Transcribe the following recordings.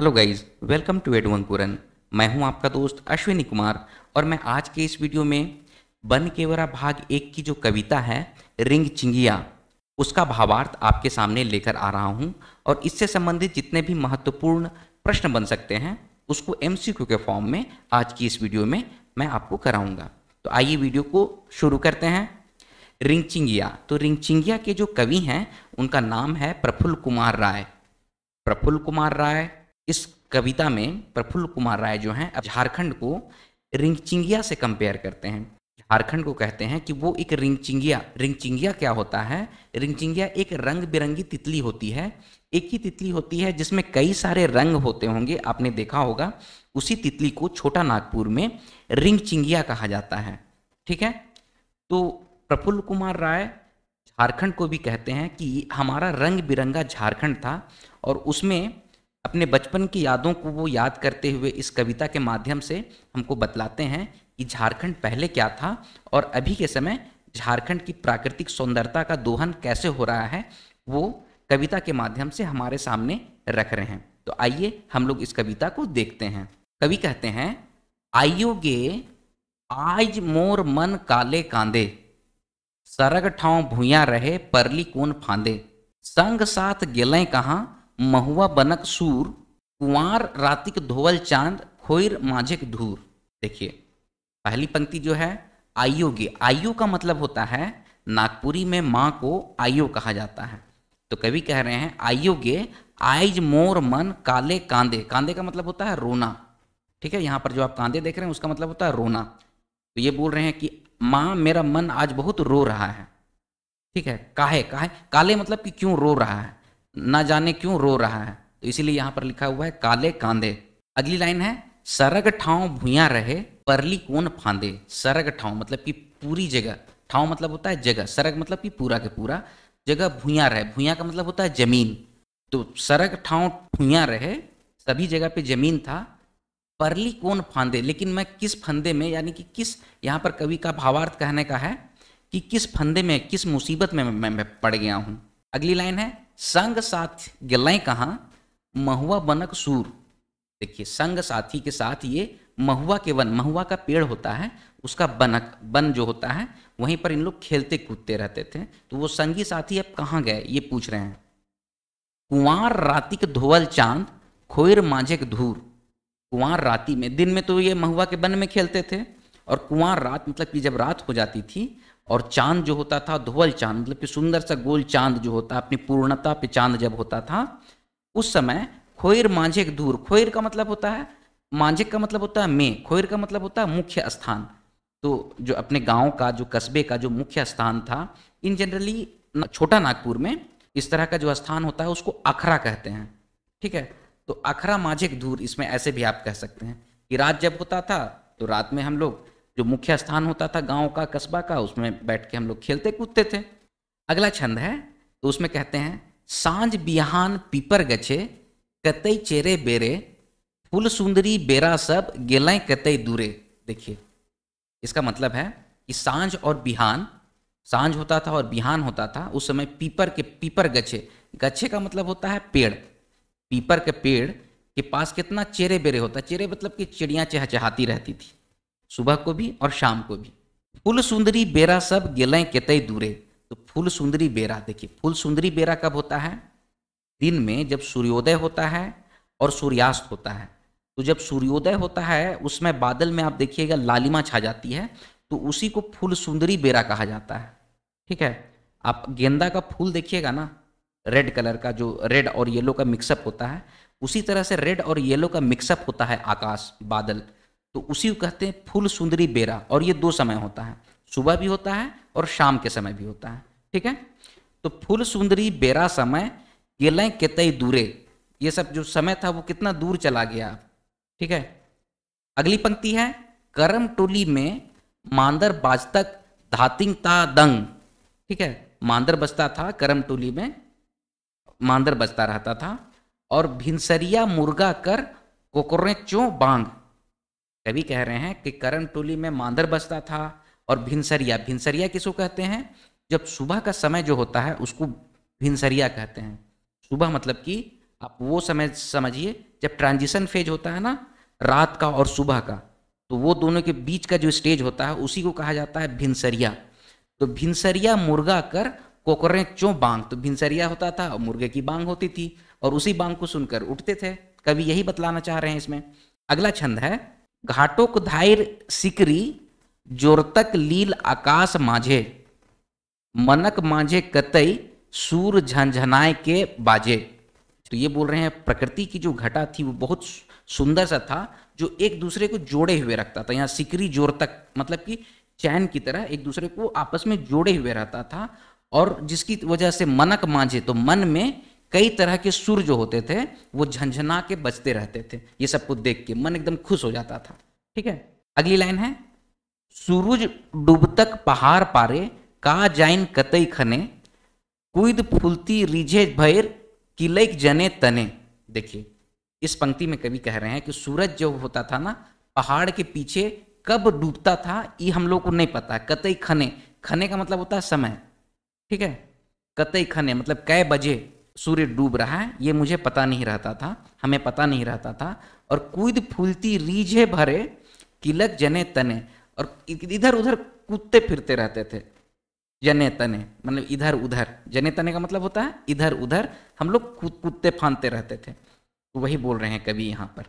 hello guys welcome to एडवनपुरन मैं हूं आपका दोस्त अश्विनी कुमार और मैं आज के इस वीडियो में बन केवरा भाग एक की जो कविता है रिंग चिंगिया उसका भावार्थ आपके सामने लेकर आ रहा हूं और इससे संबंधित जितने भी महत्वपूर्ण प्रश्न बन सकते हैं उसको एम के फॉर्म में आज की इस वीडियो में मैं आपको कराऊँगा तो आइए वीडियो को शुरू करते हैं रिंगचिंगिया तो रिंगचिंगिया के जो कवि हैं उनका नाम है प्रफुल्ल कुमार राय प्रफुल्ल कुमार राय इस कविता में प्रफुल्ल कुमार राय जो हैं अब झारखंड को रिंगचिंगिया से कंपेयर करते हैं झारखंड को कहते हैं कि वो एक रिंगचिंगिया रिंगचिंगिया क्या होता है रिंगचिंगिया एक रंग बिरंगी तितली होती है एक ही तितली होती है जिसमें कई सारे रंग होते होंगे आपने देखा होगा उसी तितली को छोटा नागपुर में रिंगचिंगिया कहा जाता है ठीक है तो प्रफुल्ल कुमार राय झारखंड को भी कहते हैं कि हमारा रंग बिरंगा झारखंड था और उसमें अपने बचपन की यादों को वो याद करते हुए इस कविता के माध्यम से हमको बतलाते हैं कि झारखंड पहले क्या था और अभी के समय झारखंड की प्राकृतिक सुंदरता का दोहन कैसे हो रहा है वो कविता के माध्यम से हमारे सामने रख रहे हैं तो आइए हम लोग इस कविता को देखते हैं कवि कहते हैं आइयोगे आज मोर मन काले कांदे सरग ठाव भूया रहे परली कोन फांदे संग साथ गिले कहाँ महुआ बनक सूर कुंवर रातिक धोवल चांद खोइर माझिक धूर देखिए पहली पंक्ति जो है आयोगे आयो का मतलब होता है नागपुरी में माँ को आयो कहा जाता है तो कभी कह रहे हैं आयोगे आइज मोर मन काले कांदे कांदे का मतलब होता है रोना ठीक है यहाँ पर जो आप कांदे देख रहे हैं उसका मतलब होता है रोना तो ये बोल रहे हैं कि माँ मेरा मन आज बहुत रो रहा है ठीक है काहे काहे काले मतलब कि क्यों रो रहा है ना जाने क्यों रो रहा है तो इसीलिए यहाँ पर लिखा हुआ है काले कांदे अगली लाइन है सरग ठाव भूया रहे परली कोन फांदे सरग ठाव मतलब कि पूरी जगह ठाव मतलब होता है जगह सरग मतलब कि पूरा के पूरा जगह भूया रहे भूया का मतलब होता है जमीन तो सरग ठाव भूया रहे सभी जगह पे जमीन था परली कोन फांदे लेकिन मैं किस फंदे में यानी कि किस यहाँ पर कवि का भावार्थ कहने का है कि किस फंदे में किस मुसीबत में मैं, मैं पड़ गया हूँ अगली लाइन है संग साथ गलें कहाँ महुआ बनक सूर देखिए संग साथी के साथ ये महुआ के वन महुआ का पेड़ होता है उसका बनक बन जो होता है वहीं पर इन लोग खेलते कूदते रहते थे तो वो संगी साथी अब कहाँ गए ये पूछ रहे हैं कुंवर रातिक धोवल चांद खोर माझेक धूर कुंवर राति में दिन में तो ये महुआ के बन में खेलते थे और कुंवर रात मतलब कि जब रात हो जाती थी और चांद जो होता था धवल चांद मतलब कि सुंदर सा गोल चांद जो होता अपनी पूर्णता पे चांद जब होता था उस समय खोइर मांझे दूर खोइर का मतलब होता है मांझे का मतलब होता है मे खोइर का मतलब होता है मुख्य स्थान तो जो अपने गांव का जो कस्बे का जो मुख्य स्थान था इन जनरली छोटा नागपुर में इस तरह का जो स्थान होता है उसको अखरा कहते हैं ठीक है तो अखरा मांझे दूर इसमें ऐसे भी आप कह सकते हैं कि रात जब होता था तो रात में हम लोग जो मुख्य स्थान होता था गांव का कस्बा का उसमें बैठ के हम लोग खेलते कूदते थे अगला छंद है तो उसमें कहते हैं सांझ बिहान पीपर गछे कतई चेरे बेरे फूल सुंदरी बेरा सब गेलें कतई दूरे देखिए इसका मतलब है कि सांझ और बिहान सांझ होता था और बिहान होता था उस समय पीपर के पीपर गछे गछे का मतलब होता है पेड़ पीपर के पेड़ के पास कितना चेरे बेरे होता चेरे मतलब कि चिड़िया चहचहाती रहती थी सुबह को भी और शाम को भी फूल सुंदरी बेरा सब गेलें केतई दूरे तो फूल सुंदरी बेरा देखिए फूल सुंदरी बेरा कब होता है दिन में जब सूर्योदय होता है और सूर्यास्त होता है तो जब सूर्योदय होता है उसमें बादल में आप देखिएगा लालिमा छा जाती है तो उसी को फूल सुंदरी बेरा कहा जाता है ठीक है आप गेंदा का फूल देखिएगा ना रेड कलर का जो रेड और येलो का मिक्सअप होता है उसी तरह से रेड और येलो का मिक्सअप होता है आकाश बादल तो उसी को कहते हैं फूल सुंदरी बेरा और ये दो समय होता है सुबह भी होता है और शाम के समय भी होता है ठीक है तो फूल सुंदरी बेरा समय गेलें कितई दूरे ये सब जो समय था वो कितना दूर चला गया ठीक है अगली पंक्ति है करम टोली में मांदर बाजतक धातिंग ता दंग ठीक है मांदर बजता था करम टोली में मांदर बजता रहता था और भिनसरिया मुर्गा कर कोकरे चो बांग कवि कह रहे हैं कि करण टोली में मांदर बसता था और भिनसरिया भिनसरिया किसको कहते हैं जब सुबह का समय जो होता है उसको भिनसरिया कहते हैं सुबह मतलब कि आप वो समय समझिए जब ट्रांजिशन फेज होता है ना रात का और सुबह का तो वो दोनों के बीच का जो स्टेज होता है उसी को कहा जाता है भिनसरिया तो भिनसरिया मुर्गा कर कोकरे चो बांग तो भिनसरिया होता था और मुर्गे की बांग होती थी और उसी बांग को सुनकर उठते थे कभी यही बतलाना चाह रहे हैं इसमें अगला छंद है घाटोक धायर सिकरी जोरतक लील आकाश माझे मनक माझे कतई सूर झंझनाए के बाजे तो ये बोल रहे हैं प्रकृति की जो घटा थी वो बहुत सुंदर सा था जो एक दूसरे को जोड़े हुए रखता था यहाँ सिकरी जोर तक मतलब कि चैन की तरह एक दूसरे को आपस में जोड़े हुए रहता था और जिसकी वजह से मनक मांझे तो मन में कई तरह के सुर जो होते थे वो झंझना के बचते रहते थे ये सब कुछ देख के मन एकदम खुश हो जाता था ठीक है अगली लाइन है सूरज डूबतक पहाड़ पारे का जाइन कतई खने कुद फूलती रिझे भैर किलैक जने तने देखिए इस पंक्ति में कवि कह रहे हैं कि सूरज जो होता था ना पहाड़ के पीछे कब डूबता था ये हम लोग को नहीं पता कतई खने खने का मतलब होता है समय ठीक है कतई खने मतलब कै बजे सूर्य डूब रहा है ये मुझे पता नहीं रहता था हमें पता नहीं रहता था और कूद फूलती रीझे भरे किलक जने तने और इधर उधर कूदते फिरते रहते थे जने तने मतलब इधर उधर जने तने का मतलब होता है इधर उधर हम लोग कूद कूदते फांदते रहते थे तो वही बोल रहे हैं कभी यहाँ पर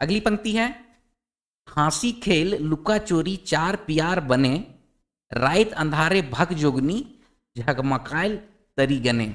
अगली पंक्ति है हाँसी खेल लुका चोरी चार प्यार बने राइत अंधारे भग जोगनी झगमकायल गने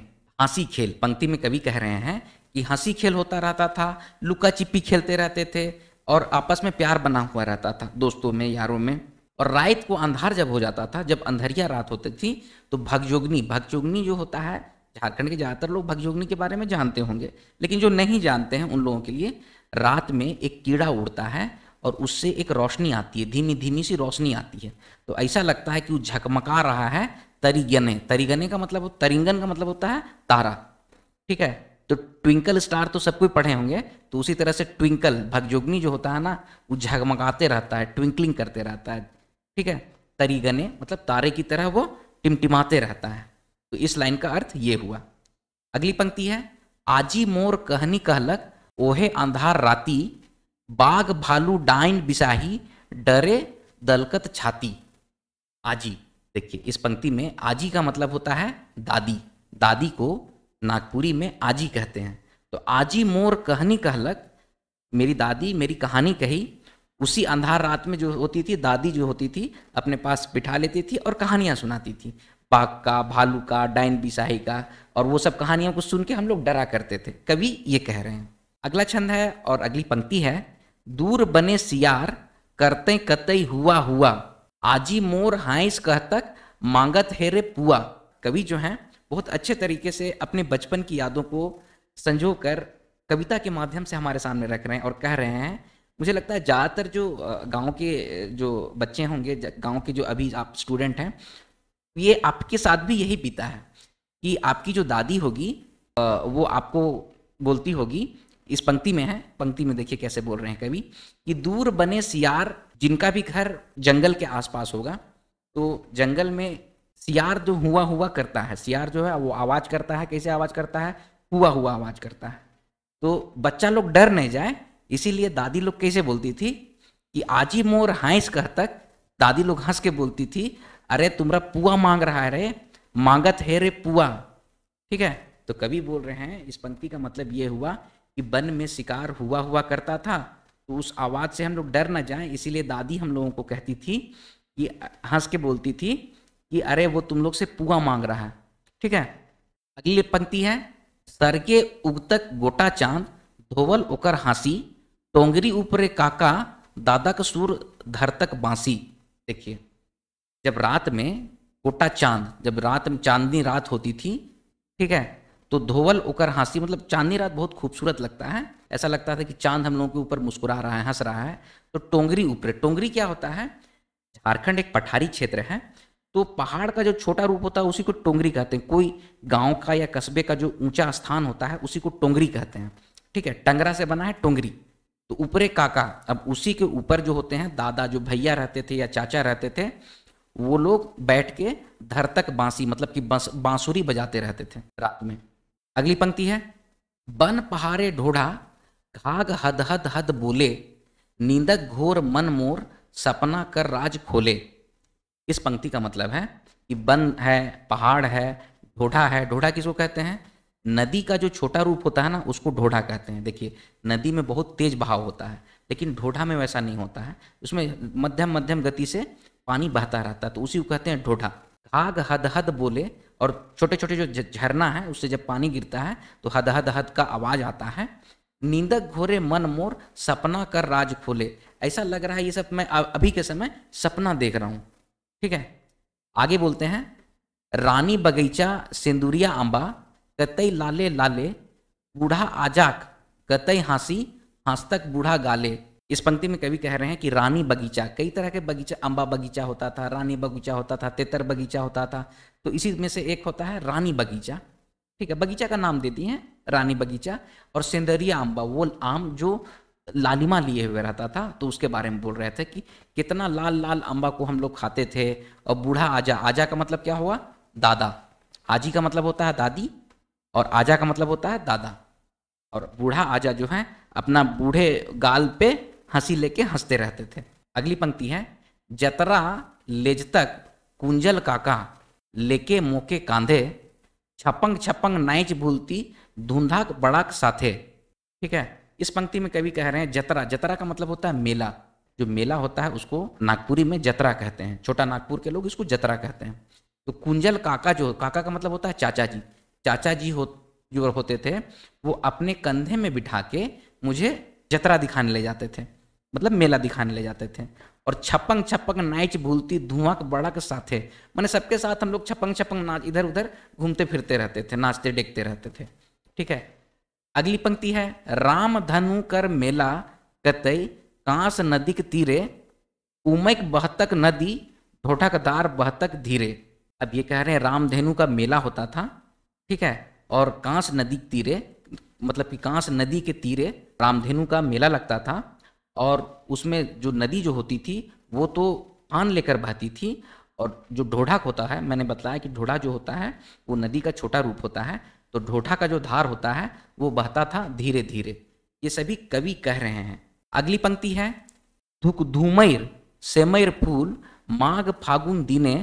हंसी खेल पंक्ति में कवि कह रहे हैं कि हंसी खेल होता रहता था लुका चिप्पी खेलते रहते थे और आपस में प्यार बना हुआ रहता था दोस्तों में यारों में और रात को अंधार जब हो जाता था जब अंधरिया रात होती थी तो भगजोगनी भगजोगनी जो होता है झारखंड के ज़्यादातर लोग भगजोगनी के बारे में जानते होंगे लेकिन जो नहीं जानते हैं उन लोगों के लिए रात में एक कीड़ा उड़ता है और उससे एक रोशनी आती है धीमी धीमी सी रोशनी आती है तो ऐसा लगता है कि वो झकमका रहा है तरीगने तरीगने का मतलब तरिंगन का मतलब होता है तारा ठीक है तो ट्विंकल स्टार तो सबको पढ़े होंगे तो उसी तरह से ट्विंकल भगजोगनी जो होता है ना वो झगमगाते रहता है ट्विंकलिंग करते रहता है ठीक है तरीगने मतलब तारे की तरह वो टिमटिमाते रहता है तो इस लाइन का अर्थ ये हुआ अगली पंक्ति है आजी मोर कहनी कहलक ओहे अंधार राती बाघ भालू डाइन बिसाही डरे दलकत छाती आजी देखिए इस पंक्ति में आजी का मतलब होता है दादी दादी को नागपुरी में आजी कहते हैं तो आजी मोर कहनी कहलक मेरी दादी मेरी कहानी कही उसी अंधार रात में जो होती थी दादी जो होती थी अपने पास बिठा लेती थी और कहानियाँ सुनाती थी बाघ का भालू का डाइन बिसाही का और वो सब कहानियों को सुन के हम लोग डरा करते थे कवि ये कह रहे हैं अगला छंद है और अगली पंक्ति है दूर बने सियार करते कतई हुआ हुआ आजी मोर हाइस कह तक मांगत है रे पुआ कवि जो हैं बहुत अच्छे तरीके से अपने बचपन की यादों को संजो कर कविता के माध्यम से हमारे सामने रख रहे हैं और कह रहे हैं मुझे लगता है ज़्यादातर जो गांव के जो बच्चे होंगे गांव के जो अभी आप स्टूडेंट हैं ये आपके साथ भी यही बीता है कि आपकी जो दादी होगी वो आपको बोलती होगी इस पंक्ति में है पंक्ति में देखिए कैसे बोल रहे हैं कवि कि दूर बने सियार जिनका भी घर जंगल के आसपास होगा तो जंगल में सियार जो हुआ हुआ करता है सियार जो है वो आवाज़ करता है कैसे आवाज़ करता है हुआ हुआ आवाज़ करता है तो बच्चा लोग डर नहीं जाए इसीलिए दादी लोग कैसे बोलती थी कि आजी मोर हंस कह तक दादी लोग हंस के बोलती थी अरे तुम्हारा पुआ मांग रहा है रे मांगत है रे पुआ ठीक है तो कभी बोल रहे हैं इस पंक्ति का मतलब ये हुआ कि वन में शिकार हुआ हुआ करता था तो उस आवाज़ से हम लोग डर ना जाएं इसीलिए दादी हम लोगों को कहती थी कि हंस के बोलती थी कि अरे वो तुम लोग से पुआ मांग रहा है ठीक है अगली पंक्ति है सर के उगतक गोटा चांद धोवल ओकर हंसी टोंगरी ऊपरे काका दादा का सूर धर तक बांसी देखिए जब रात में गोटा चांद जब रात में चांदनी रात होती थी ठीक है तो धोवल उकर हंसी मतलब चांदनी रात बहुत खूबसूरत लगता है ऐसा लगता था कि चांद हम लोगों के ऊपर मुस्कुरा रहा है हंस रहा है तो टोंगरी ऊपरे टोंगरी क्या होता है झारखंड एक पठारी क्षेत्र है तो पहाड़ का जो छोटा रूप होता है उसी को टोंगरी कहते हैं कोई गांव का या कस्बे का जो ऊंचा स्थान होता है उसी को टोंगरी कहते हैं ठीक है टंगरा से बना है टोंगरी तो ऊपरे काका अब उसी के ऊपर जो होते हैं दादा जो भैया रहते थे या चाचा रहते थे वो लोग बैठ के धर तक बांसी मतलब कि बांसुरी बजाते रहते थे रात में अगली पंक्ति है बन पहाड़े ढोढ़ा घाघ हद हद हद बोले नींदक घोर मन मोर सपना कर राज खोले इस पंक्ति का मतलब है कि बन है पहाड़ है ढोढ़ा है ढोढ़ा किसको कहते हैं नदी का जो छोटा रूप होता है ना उसको ढोढ़ा कहते हैं देखिए नदी में बहुत तेज बहाव होता है लेकिन ढोढ़ा में वैसा नहीं होता है उसमें मध्यम मध्यम गति से पानी बहता रहता है तो उसी को कहते हैं ढोढ़ा घाघ हद हद बोले और छोटे छोटे जो झरना है उससे जब पानी गिरता है तो हद हद हद का आवाज़ आता है नींदक घोरे मन मोर सपना कर राज खोले ऐसा लग रहा है ये सब मैं अभी के समय सपना देख रहा हूं ठीक है आगे बोलते हैं रानी बगीचा सिंदूरिया अंबा कतई लाले लाले बूढ़ा आजाक कतई हंसी हंसतक बूढ़ा गाले इस पंक्ति में कवि कह रहे हैं कि रानी बगीचा कई तरह के बगीचा अम्बा बगीचा होता था रानी बगीचा होता था तेतर बगीचा होता था तो इसी में से एक होता है रानी बगीचा ठीक है बगीचा का नाम देती हैं रानी बगीचा और सेंदरिया आम्बा वो आम जो लालिमा लिए हुए रहता था तो उसके बारे में बोल रहे थे कि कितना लाल लाल अम्बा को हम लोग खाते थे और बूढ़ा आजा आजा का मतलब क्या हुआ दादा आजी का मतलब होता है दादी और आजा का मतलब होता है दादा और बूढ़ा आजा जो है अपना बूढ़े गाल पे हंसी लेके हंसते रहते थे अगली पंक्ति है जतरा लेज तक कुंजल काका लेके मोके कांधे छपंग छपंग नाइच भूलती धुंधाक बड़ाक साथे ठीक है इस पंक्ति में कवि कह रहे हैं जतरा जतरा का मतलब होता है मेला जो मेला होता है उसको नागपुरी में जतरा कहते हैं छोटा नागपुर के लोग इसको जतरा कहते हैं तो कुंजल काका जो काका का मतलब होता है चाचा जी चाचा जी हो जो होते थे वो अपने कंधे में बिठा के मुझे जतरा दिखाने ले जाते थे मतलब मेला दिखाने ले जाते थे और छपंग छपंग नाच भूलती धुआं बड़ा के साथ है मैंने सबके साथ हम लोग छपंग छपंग नाच इधर उधर घूमते फिरते रहते थे नाचते डेकते रहते थे ठीक है अगली पंक्ति है राम धनु कर मेला कतई कांस नदी के तीरे उमक बहतक नदी दार बहतक धीरे अब ये कह रहे हैं रामधेनु का मेला होता था ठीक है और कांस नदी के तीरे मतलब कि कांस नदी के तीरे रामधेनु का मेला लगता था और उसमें जो नदी जो होती थी वो तो पान लेकर बहती थी और जो ढोढ़ाक होता है मैंने बताया कि ढोढ़ा जो होता है वो नदी का छोटा रूप होता है तो ढोढ़ा का जो धार होता है वो बहता था धीरे धीरे ये सभी कवि कह रहे हैं अगली पंक्ति है धुक धूमैर सेमैर फूल माघ फागुन दिने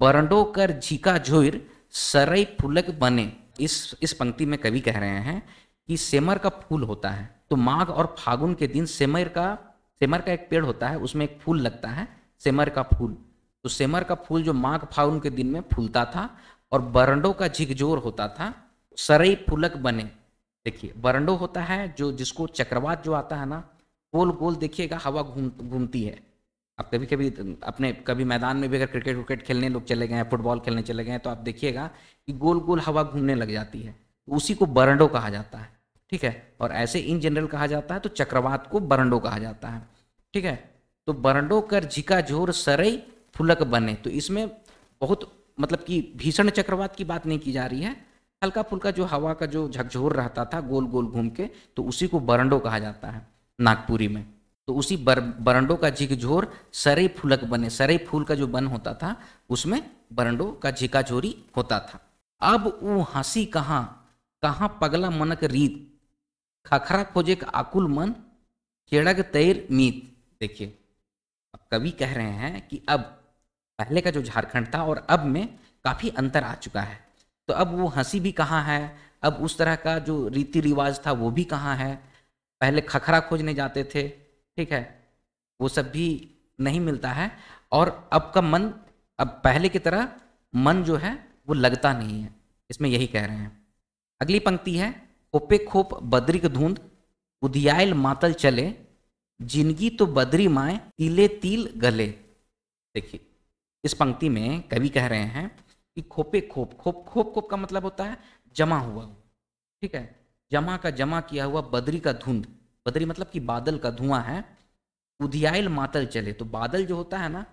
बरंडो कर झीका झोर सरई फुलक बने इस इस पंक्ति में कवि कह रहे हैं कि सेमर का फूल होता है तो माघ और फागुन के दिन सेमर का सेमर का एक पेड़ होता है उसमें एक फूल लगता है सेमर का फूल तो सेमर का फूल जो माघ फागुन के दिन में फूलता था और बरंडो का झिकझोर होता था सरई फूलक बने देखिए बरंडो होता है जो जिसको चक्रवात जो आता है ना गोल गोल देखिएगा हवा घूम घूमती है आप कभी कभी अपने कभी मैदान में भी अगर क्रिकेट विकेट खेलने लोग चले गए हैं फुटबॉल खेलने चले गए हैं तो आप देखिएगा कि गोल गोल हवा घूमने लग जाती है उसी को बरंडो कहा जाता है ठीक है और ऐसे इन जनरल कहा जाता है तो चक्रवात को बरंडो कहा जाता है ठीक है तो बरंडो कर झिका झोर सरई फुलक बने तो इसमें बहुत मतलब कि भीषण चक्रवात की बात नहीं की जा रही है हल्का फुल्का जो हवा का जो झकझोर रहता था गोल गोल घूम के तो उसी को बरंडो कहा जाता है नागपुरी में तो उसी बर, बरंडो का झिकझोर सरई फुलक बने सरई फूल का जो बन होता था उसमें बरंडो का झिकाझोरी होता था अब वो हंसी कहाँ कहाँ पगला मनक रीत खखरा खोजे का आकुल मन केड़ग तैर मीत देखिए अब कवि कह रहे हैं कि अब पहले का जो झारखंड था और अब में काफ़ी अंतर आ चुका है तो अब वो हंसी भी कहाँ है अब उस तरह का जो रीति रिवाज था वो भी कहाँ है पहले खखरा खोजने जाते थे ठीक है वो सब भी नहीं मिलता है और अब का मन अब पहले की तरह मन जो है वो लगता नहीं है इसमें यही कह रहे हैं अगली पंक्ति है खोपे खोप बद्रिक धुंध उदियाल मातल चले जिनगी तो बद्री माए तिले तिल गले देखिए इस पंक्ति में कवि कह रहे हैं कि खोपे खोप खोप खोप खोप का मतलब होता है जमा हुआ ठीक है जमा का जमा किया हुआ बद्री का धुंध बद्री मतलब कि बादल का धुआं है उधियाल मातल चले तो बादल जो होता है ना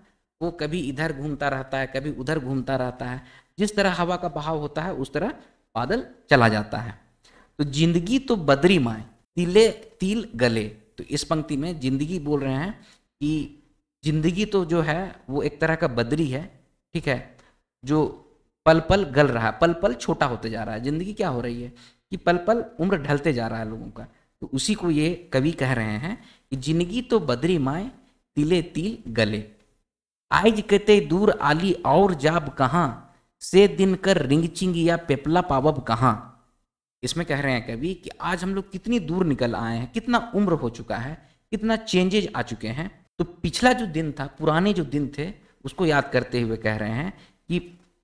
वो कभी इधर घूमता रहता है कभी उधर घूमता रहता है जिस तरह हवा का बहाव होता है उस तरह बादल चला जाता है तो जिंदगी तो बदरी माए तिले तिल गले तो इस पंक्ति में जिंदगी बोल रहे हैं कि जिंदगी तो जो है वो एक तरह का बदरी है ठीक है जो पल पल गल रहा है पल पल छोटा होते जा रहा है जिंदगी क्या हो रही है कि पल पल उम्र ढलते जा रहा है लोगों का तो उसी को ये कवि कह रहे हैं कि जिंदगी तो बदरी माए तिले तिल गले आज कते दूर आली और जाब कहाँ से दिन कर रिंग चिंग या पेपला पावब कहाँ इसमें कह रहे हैं कवि कि आज हम लोग कितनी दूर निकल आए हैं कितना उम्र हो चुका है कितना चेंजेज आ चुके हैं तो पिछला जो दिन था पुराने जो दिन थे उसको याद करते हुए कह रहे हैं कि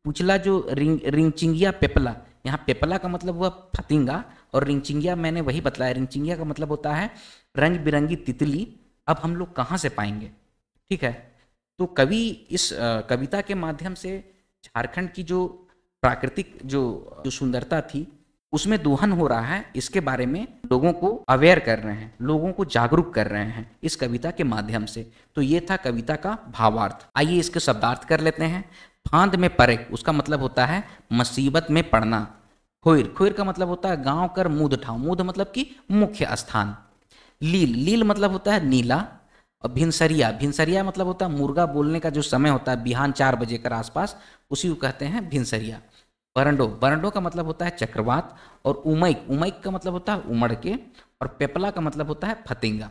पिछला जो रिंग रिंगचिंगिया पेपला यहाँ पेपला का मतलब हुआ फतिंगा और रिंगचिंगिया मैंने वही बतलाया रिंगचिंगिया का मतलब होता है रंग बिरंगी तितली अब हम लोग कहाँ से पाएंगे ठीक है तो कवि इस कविता के माध्यम से झारखंड की जो प्राकृतिक जो जो सुंदरता थी उसमें दोहन हो रहा है इसके बारे में लोगों को अवेयर कर रहे हैं लोगों को जागरूक कर रहे हैं इस कविता के माध्यम से तो ये था कविता का भावार्थ आइए इसके शब्दार्थ कर लेते हैं फांद में परे उसका मतलब होता है मुसीबत में पड़ना खुर खुर का मतलब होता है गांव कर मूद ठाव मूद मतलब कि मुख्य स्थान लील लील मतलब होता है नीला और भिनसरिया भिनसरिया मतलब होता है मुर्गा बोलने का जो समय होता है बिहान चार बजे के आसपास उसी को कहते हैं भिनसरिया बरंडो बरंडो का मतलब होता है चक्रवात और उमैक उमैक का मतलब होता है उमड़ के और पेपला का मतलब होता है फतिंगा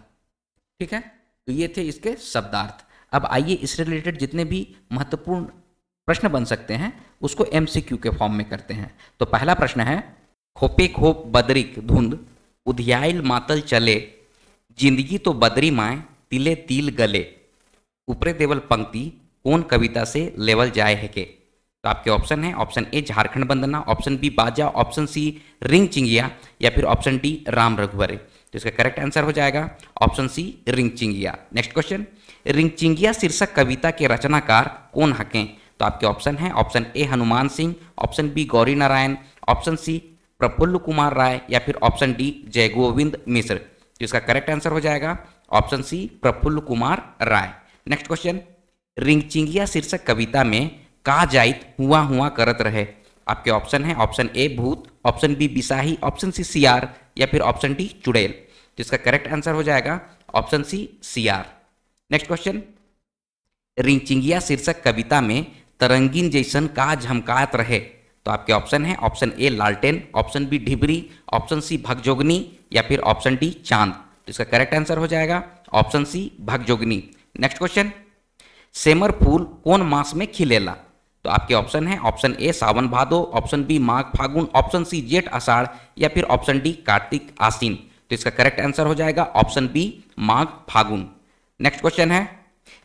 ठीक है तो ये थे इसके शब्दार्थ अब आइए इससे रिलेटेड जितने भी महत्वपूर्ण प्रश्न बन सकते हैं उसको एम के फॉर्म में करते हैं तो पहला प्रश्न है खोपे खोप बदरिक धुंध उधियाल मातल चले जिंदगी तो बदरी माए तिले तिल गले ऊपरे देवल पंक्ति कौन कविता से लेवल जाए है के तो आपके ऑप्शन है option A Jharkhand Bandna option B बाजा ऑप्शन सी रिंग चिंगिया या फिर ऑप्शन डी राम रघुवरे तो इसका करेक्ट आंसर हो जाएगा ऑप्शन सी रिंग चिंगिया नेक्स्ट क्वेश्चन रिंग चिंगिया शीर्षक कविता के रचनाकार कौन हकें तो आपके ऑप्शन है option A Hanuman Singh option B Gauri Narayan option C Praphulla Kumar Rai या फिर ऑप्शन डी जय गोविंद मिश्र तो इसका करेक्ट आंसर हो जाएगा option C Praphulla Kumar Rai next question रिंगचिंगिया शीर्षक कविता में का जाइत हुआ हुआ करत रहे आपके ऑप्शन है ऑप्शन ए भूत ऑप्शन बी बिसाही ऑप्शन सी सीआर या फिर ऑप्शन डी चुड़ैल तो इसका करेक्ट आंसर हो जाएगा ऑप्शन सी सीआर नेक्स्ट क्वेश्चन रिंचिंगिया शीर्षक कविता में तरंगीन जैसन का झमकात रहे तो आपके ऑप्शन है ऑप्शन ए लालटेन ऑप्शन बी ढिबरी ऑप्शन सी भगजोगनी या फिर ऑप्शन डी चांद तो इसका करेक्ट आंसर हो जाएगा ऑप्शन सी भगजोगनी नेक्स्ट क्वेश्चन सेमर फूल कौन मास में खिलेला तो आपके ऑप्शन है ऑप्शन ए सावन भादो ऑप्शन बी माघ फागुन ऑप्शन सी जेठ आषाढ़ या फिर ऑप्शन डी कार्तिक आसीन तो इसका करेक्ट आंसर हो जाएगा ऑप्शन बी माघ फागुन नेक्स्ट क्वेश्चन है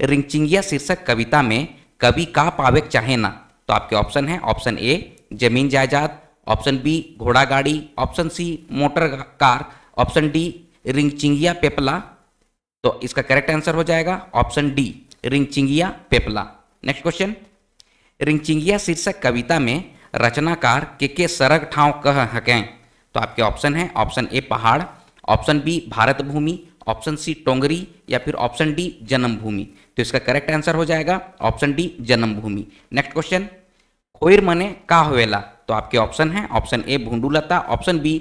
रिंगचिंगिया शीर्षक कविता में कवि का पावेक चाहे ना तो आपके ऑप्शन है ऑप्शन ए जमीन जायदाद ऑप्शन बी घोड़ा गाड़ी option C motor car option D रिंगचिंगिया पेपला तो इसका करेक्ट आंसर हो जाएगा ऑप्शन डी रिंगचिंगिया पेपला नेक्स्ट क्वेश्चन रिंचिंगिया शीर्षक कविता में रचनाकार के के सरग ठाव कह हकें तो आपके ऑप्शन है ऑप्शन ए पहाड़ ऑप्शन बी भारत भूमि ऑप्शन सी टोंगरी या फिर ऑप्शन डी जन्मभूमि तो इसका करेक्ट आंसर हो जाएगा ऑप्शन डी जन्मभूमि नेक्स्ट क्वेश्चन खोइर मने का होवेला तो आपके ऑप्शन है ऑप्शन ए भूडूलता ऑप्शन बी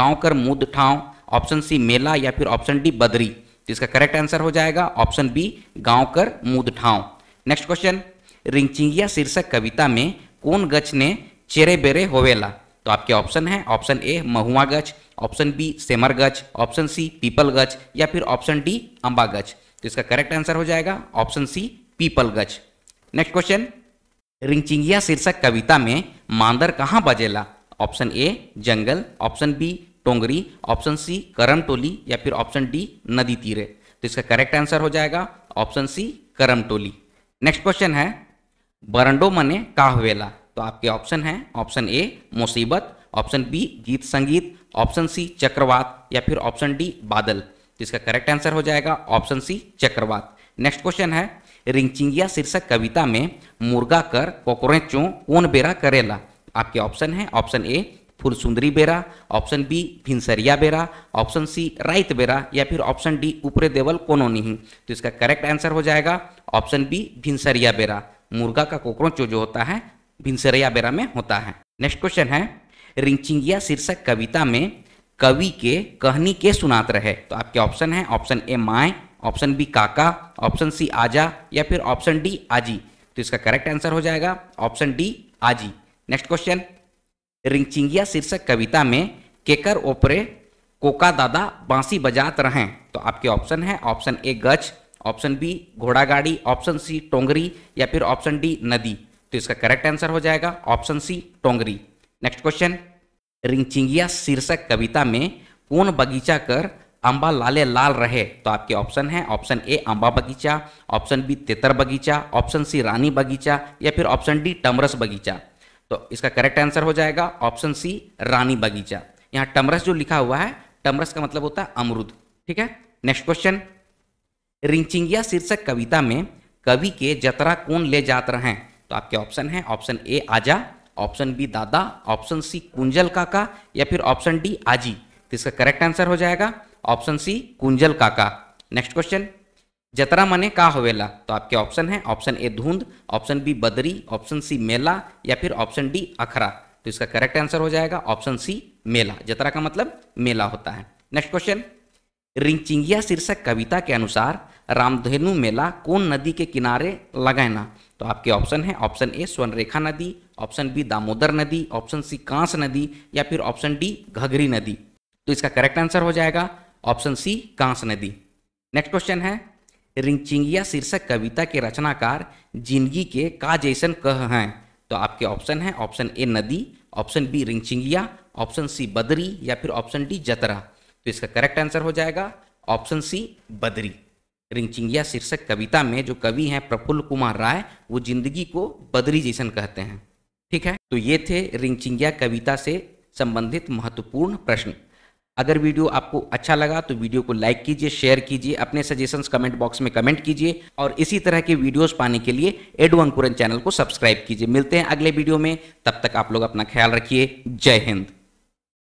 गांव कर मुद ठाव ऑप्शन सी मेला या फिर ऑप्शन डी बदरी तो इसका करेक्ट आंसर हो जाएगा ऑप्शन बी गांव कर मुद ठाव नेक्स्ट क्वेश्चन रिंचिंगिया शीर्षक कविता में कौन गच ने चेरे बेरे होवेला तो आपके ऑप्शन है ऑप्शन ए महुआ गच ऑप्शन बी सेमर गच ऑप्शन सी पीपल गच या फिर ऑप्शन डी अंबा गच तो इसका करेक्ट आंसर हो जाएगा ऑप्शन सी पीपल गच नेक्स्ट क्वेश्चन रिंचिंगिया शीर्षक कविता में मांदर कहाँ बजेला ऑप्शन ए जंगल ऑप्शन बी टोंगरी ऑप्शन सी करम टोली या फिर ऑप्शन डी नदी तीरे तो इसका करेक्ट आंसर हो जाएगा ऑप्शन सी करम टोली नेक्स्ट क्वेश्चन है बरंडो मने काहवेला तो आपके ऑप्शन है ऑप्शन ए मुसीबत ऑप्शन बी गीत संगीत ऑप्शन सी चक्रवात या फिर ऑप्शन डी बादल तो इसका करेक्ट आंसर हो जाएगा ऑप्शन सी चक्रवात नेक्स्ट क्वेश्चन है रिंगचिंगिया शीर्षक कविता में मुर्गा कर कॉकरोचों कौन बेरा करेला आपके ऑप्शन है ऑप्शन ए फुलसुंदरी बेरा ऑप्शन बी भिनसरिया बेरा ऑप्शन सी राइत बेरा या फिर ऑप्शन डी ऊपरे देवल कोनो नहीं तो इसका करेक्ट आंसर हो जाएगा ऑप्शन बी भिनसरिया बेरा मुर्गा का कॉकरोच जो होता है भिनसरिया बेरा में होता है नेक्स्ट क्वेश्चन है रिंचिंगिया शीर्षक कविता में कवि के कहनी के सुनात रहे तो आपके ऑप्शन है ऑप्शन ए माए ऑप्शन बी काका ऑप्शन सी आजा या फिर ऑप्शन डी आजी तो इसका करेक्ट आंसर हो जाएगा ऑप्शन डी आजी नेक्स्ट क्वेश्चन रिंचिंगिया शीर्षक कविता में केकर ओपरे कोका दादा बांसी बजात रहे तो आपके ऑप्शन है ऑप्शन ए गच ऑप्शन बी घोड़ा गाड़ी ऑप्शन सी टोंगरी या फिर ऑप्शन डी नदी तो इसका करेक्ट आंसर हो जाएगा ऑप्शन सी टोंगरी नेक्स्ट क्वेश्चन रिंगचिंगिया शीर्षक कविता में कौन बगीचा कर अंबा लाले लाल रहे तो आपके ऑप्शन है ऑप्शन ए अंबा बगीचा ऑप्शन बी तेतर बगीचा ऑप्शन सी रानी बगीचा या फिर ऑप्शन डी टमरस बगीचा तो इसका करेक्ट आंसर हो जाएगा ऑप्शन सी रानी बगीचा यहाँ टमरस जो लिखा हुआ है टमरस का मतलब होता है अमरुद ठीक है नेक्स्ट क्वेश्चन रिंचिंगिया शीर्षक कविता में कवि के जतरा कौन ले जात रहे तो आपके ऑप्शन है ऑप्शन ए आजा ऑप्शन बी दादा ऑप्शन सी कुंजल काका या फिर ऑप्शन डी आजी तो इसका करेक्ट आंसर हो जाएगा ऑप्शन सी कुंजल काका नेक्स्ट क्वेश्चन जतरा मने का होवेला तो आपके ऑप्शन है ऑप्शन ए धुंध ऑप्शन बी बदरी ऑप्शन सी मेला या फिर ऑप्शन डी अखरा तो इसका करेक्ट आंसर हो जाएगा ऑप्शन सी मेला जतरा का मतलब मेला होता है नेक्स्ट क्वेश्चन रिंचिंगिया शीर्षक कविता के अनुसार रामधेनु मेला कौन नदी के किनारे लगाना तो आपके ऑप्शन है ऑप्शन ए स्वर्णरेखा नदी ऑप्शन बी दामोदर नदी ऑप्शन सी कांस नदी या फिर ऑप्शन डी घघरी नदी तो इसका करेक्ट आंसर हो जाएगा ऑप्शन सी कांस नदी नेक्स्ट क्वेश्चन है रिंचिंगिया शीर्षक कविता के रचनाकार जिंदगी के का जैसन कह हैं तो आपके ऑप्शन है ऑप्शन ए नदी ऑप्शन बी रिंचिंगिया ऑप्शन सी बदरी या फिर ऑप्शन डी जतरा तो इसका करेक्ट आंसर हो जाएगा ऑप्शन सी बदरी रिंचिंगिया शीर्षक कविता में जो कवि हैं प्रफुल्ल कुमार राय वो जिंदगी को बदरी जैसन कहते हैं ठीक है तो ये थे रिंचिंगिया कविता से संबंधित महत्वपूर्ण प्रश्न अगर वीडियो आपको अच्छा लगा तो वीडियो को लाइक कीजिए शेयर कीजिए अपने सजेशंस कमेंट बॉक्स में कमेंट कीजिए और इसी तरह के वीडियोस पाने के लिए एडवंकुरन चैनल को सब्सक्राइब कीजिए मिलते हैं अगले वीडियो में तब तक आप लोग अपना ख्याल रखिए जय हिंद